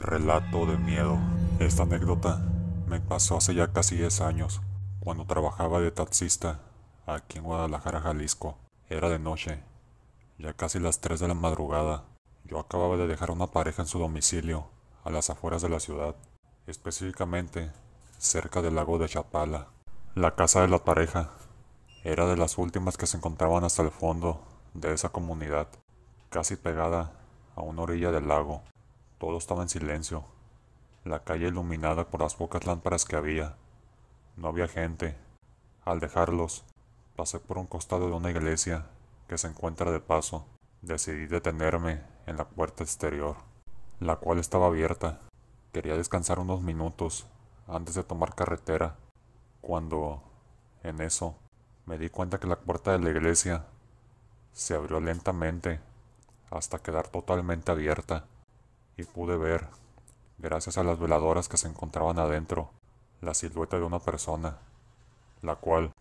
Relato de miedo. Esta anécdota me pasó hace ya casi 10 años, cuando trabajaba de taxista aquí en Guadalajara, Jalisco. Era de noche, ya casi las 3 de la madrugada. Yo acababa de dejar a una pareja en su domicilio, a las afueras de la ciudad, específicamente cerca del lago de Chapala. La casa de la pareja era de las últimas que se encontraban hasta el fondo de esa comunidad, casi pegada a una orilla del lago. Todo estaba en silencio. La calle iluminada por las pocas lámparas que había. No había gente. Al dejarlos, pasé por un costado de una iglesia que se encuentra de paso. Decidí detenerme en la puerta exterior, la cual estaba abierta. Quería descansar unos minutos antes de tomar carretera, cuando, en eso, me di cuenta que la puerta de la iglesia se abrió lentamente hasta quedar totalmente abierta y pude ver, gracias a las veladoras que se encontraban adentro, la silueta de una persona, la cual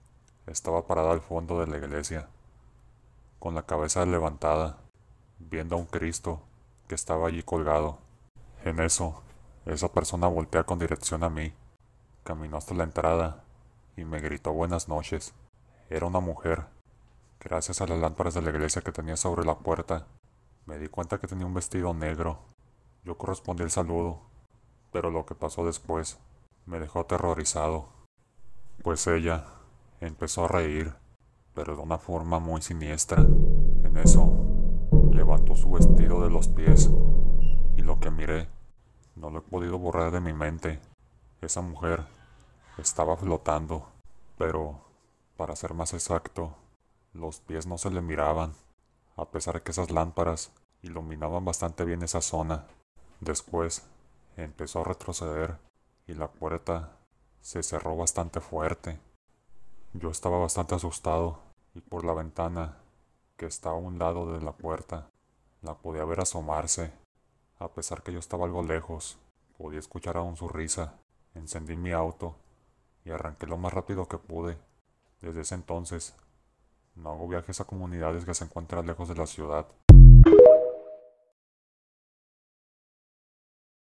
estaba parada al fondo de la iglesia, con la cabeza levantada, viendo a un Cristo que estaba allí colgado. En eso, esa persona voltea con dirección a mí, caminó hasta la entrada y me gritó buenas noches. Era una mujer. Gracias a las lámparas de la iglesia que tenía sobre la puerta, me di cuenta que tenía un vestido negro yo correspondí el saludo, pero lo que pasó después me dejó aterrorizado, pues ella empezó a reír, pero de una forma muy siniestra. En eso, levantó su vestido de los pies y lo que miré no lo he podido borrar de mi mente. Esa mujer estaba flotando, pero para ser más exacto, los pies no se le miraban, a pesar de que esas lámparas iluminaban bastante bien esa zona. Después empezó a retroceder y la puerta se cerró bastante fuerte. Yo estaba bastante asustado y por la ventana que estaba a un lado de la puerta la podía ver asomarse. A pesar que yo estaba algo lejos, podía escuchar aún su risa. Encendí mi auto y arranqué lo más rápido que pude. Desde ese entonces, no hago viajes a comunidades que se encuentran lejos de la ciudad.